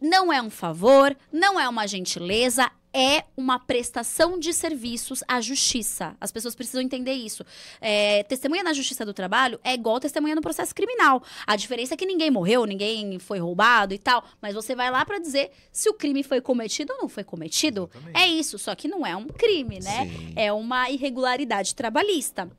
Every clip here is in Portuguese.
não é um favor, não é uma gentileza, é uma prestação de serviços à justiça. As pessoas precisam entender isso. É, testemunha na justiça do trabalho é igual testemunha no processo criminal. A diferença é que ninguém morreu, ninguém foi roubado e tal, mas você vai lá para dizer se o crime foi cometido ou não foi cometido. Exatamente. É isso, só que não é um crime, né? Sim. É uma irregularidade trabalhista.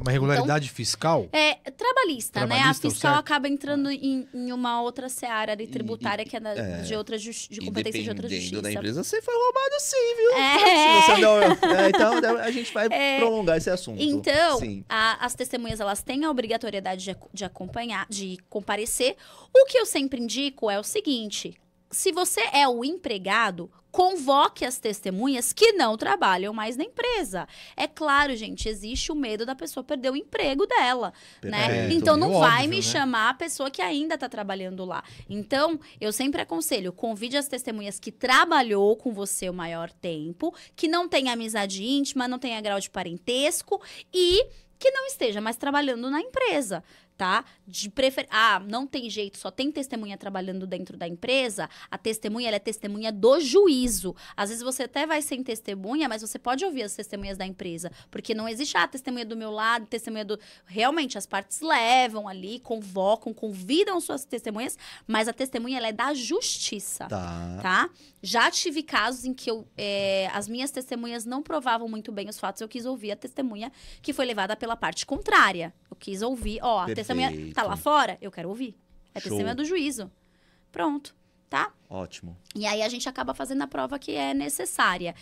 Uma regularidade então, fiscal? É, trabalhista, né? A fiscal certo? acaba entrando em, em, uma outra seara tributária e, e, que é, da, é, de outra de competência de outra justiça. da empresa, você foi roubado sim, viu? É. Se você não, é, então, então, a gente vai é. prolongar esse assunto. Então, a, as testemunhas, elas têm a obrigatoriedade de, de acompanhar, de comparecer. O que eu sempre indico é o seguinte, se você é o empregado, convoque as testemunhas que não trabalham mais na empresa. É claro, gente, existe o medo da pessoa perder o emprego dela, Perfeito, né? Então não é vai óbvio, me né? chamar a pessoa que ainda está trabalhando lá. Então, eu sempre aconselho, convide as testemunhas que trabalhou com você o maior tempo, que não tem amizade íntima, não tenha grau de parentesco e que não esteja mais trabalhando na empresa tá? De prefer... Ah, não tem jeito, só tem testemunha trabalhando dentro da empresa. A testemunha, é testemunha do juízo. Às vezes você até vai sem testemunha, mas você pode ouvir as testemunhas da empresa, porque não existe a ah, testemunha do meu lado, testemunha do Realmente as partes levam ali, convocam, convidam suas testemunhas, mas a testemunha é da justiça, tá? tá? Já tive casos em que eu, é, as minhas testemunhas não provavam muito bem os fatos, eu quis ouvir a testemunha que foi levada pela parte contrária. Eu quis ouvir, ó, a testemunha testemunha tá lá fora, eu quero ouvir. É Show. testemunha do juízo. Pronto, tá? Ótimo. E aí a gente acaba fazendo a prova que é necessária.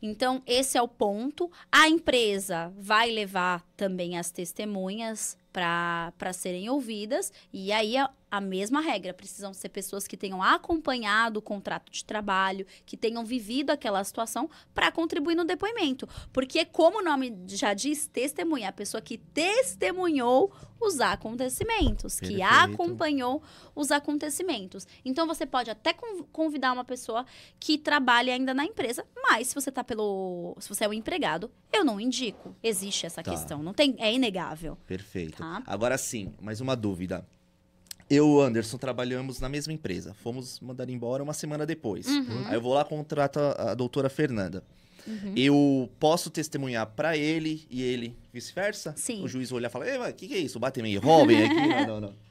Então, esse é o ponto. A empresa vai levar também as testemunhas para serem ouvidas. E aí a, a, mesma regra: precisam ser pessoas que tenham acompanhado o contrato de trabalho, que tenham vivido aquela situação para contribuir no depoimento. Porque, como o nome já diz, testemunha, a pessoa que testemunhou os acontecimentos, Perfeito. que acompanhou os acontecimentos. Então, você pode até convidar uma pessoa que trabalhe ainda na empresa, mas se você tá pelo. Se você é um empregado, eu não indico. Existe essa tá. questão. Não tem, é inegável. Perfeito. Tá? Agora sim, mais uma dúvida. Eu, e o Anderson, trabalhamos na mesma empresa. Fomos mandar embora uma semana depois. Uhum. Aí eu vou lá contrato a, a doutora Fernanda. Uhum. Eu posso testemunhar para ele e ele vice-versa? Sim. O juiz olhar e falar: o que, que é isso? Bate meio, roubem aqui. não, não, não.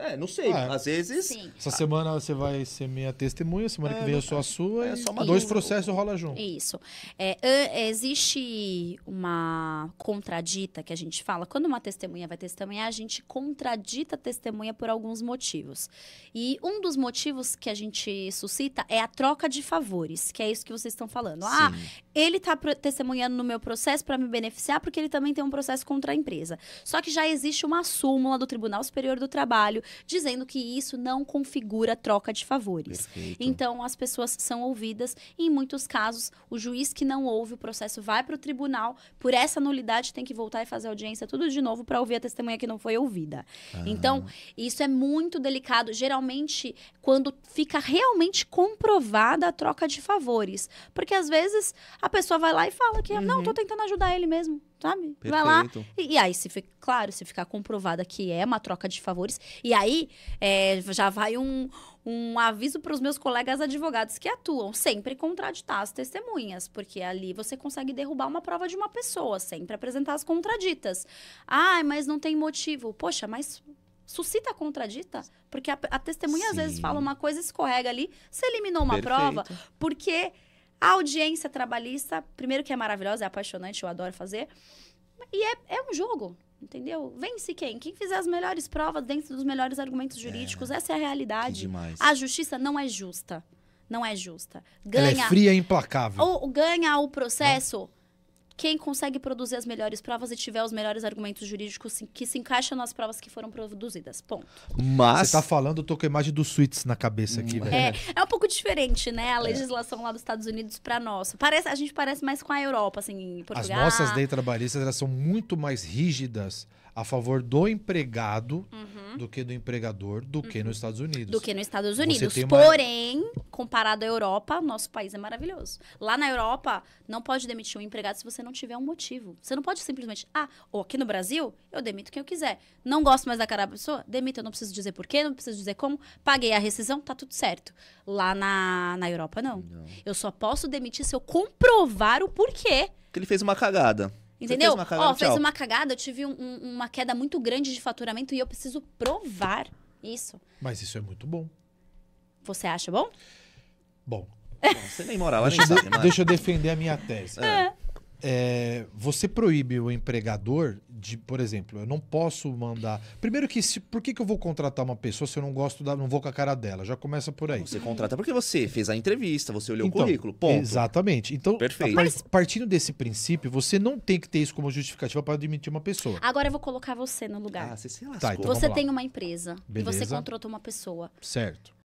É, não sei. Ah, é. às vezes. Sim. Essa semana você vai ser minha testemunha, semana é, que vem eu sou a é. sua. É, só uma dois processos rola junto. Isso. É, existe uma contradita que a gente fala. Quando uma testemunha vai testemunhar, a gente contradita a testemunha por alguns motivos. E um dos motivos que a gente suscita é a troca de favores, que é isso que vocês estão falando. Ah, Sim. Ah, ele está testemunhando no meu processo para me beneficiar, porque ele também tem um processo contra a empresa. Só que já existe uma súmula do Tribunal Superior do Trabalho dizendo que isso não configura troca de favores. Perfeito. Então, as pessoas são ouvidas e, em muitos casos, o juiz que não ouve o processo vai para o tribunal, por essa nulidade tem que voltar e fazer audiência tudo de novo para ouvir a testemunha que não foi ouvida. Ah. Então, isso é muito delicado. Geralmente, quando fica realmente comprovada a troca de favores. Porque, às vezes, a pessoa vai lá e fala que, ah, uhum. não, estou tentando ajudar ele mesmo sabe? Perfeito. Vai lá. E, e, aí, se claro, se ficar comprovada que é uma troca de favores, e aí é, já vai um, um aviso para os meus colegas advogados que atuam, sempre contraditar as testemunhas, porque ali você consegue derrubar uma prova de uma pessoa, sempre apresentar as contraditas. ah, mas não tem motivo. Poxa, mas suscita a contradita, porque a, a testemunha Sim. às vezes fala uma coisa, escorrega ali, você eliminou uma Perfeito. prova, porque a audiência trabalhista, primeiro que é maravilhosa, é apaixonante, eu adoro fazer. E é, é um jogo, entendeu? Vence quem? Quem fizer as melhores provas dentro dos melhores argumentos é. jurídicos. É, Essa é a realidade. A justiça não é justa. Não é justa. Ganha. Ela é fria e implacável. Ou ganha o processo. Não quem consegue produzir as melhores provas e tiver os melhores argumentos jurídicos que se encaixam nas provas que foram produzidas. Ponto. Mas. Você tá falando, eu tô com a imagem do suítes na cabeça aqui, hum. né? É, é um pouco diferente, né? A é. legislação é. lá dos Estados Unidos para nós Parece, a gente parece mais com a Europa, assim, em Portugal. As nossas leis trabalhistas elas são muito mais rígidas a favor do empregado. Uhum. do que do empregador, do uhum. que nos uhum. Estados Unidos. Do que nos Estados Unidos. Uma... Porém, comparado à Europa, nosso país é maravilhoso. Lá na Europa, não pode demitir um empregado se você não tiver um motivo. Você não pode simplesmente, ah, ou aqui no Brasil, eu demito quem eu quiser. Não gosto mais da cara da pessoa, demito, eu não preciso dizer porquê, não preciso dizer como. Paguei a rescisão, tá tudo certo. Lá na, na Europa, não. não. Eu só posso demitir se eu comprovar o porquê. Que ele fez uma cagada. Entendeu? Ó, fez, oh, fez uma cagada, eu tive um, uma queda muito grande de faturamento e eu preciso provar isso. Mas isso é muito bom. Você acha bom? Bom. bom você nem moral. lá, deixa, é? deixa eu defender a minha tese. É é, você proíbe o empregador de, por exemplo, eu não posso mandar. Primeiro que se, por que, que eu vou contratar uma pessoa se eu não gosto da, não vou com a cara dela? Já começa por aí. Você contrata porque você fez a entrevista, você olhou então, o currículo, ponto. Exatamente. Então, Perfeito. Mas... partindo desse princípio, você não tem que ter isso como justificativa para admitir uma pessoa. Agora eu vou colocar você no lugar. Ah, você se lascou. Tá, então você tem uma empresa Beleza. e você contratou uma pessoa. Certo.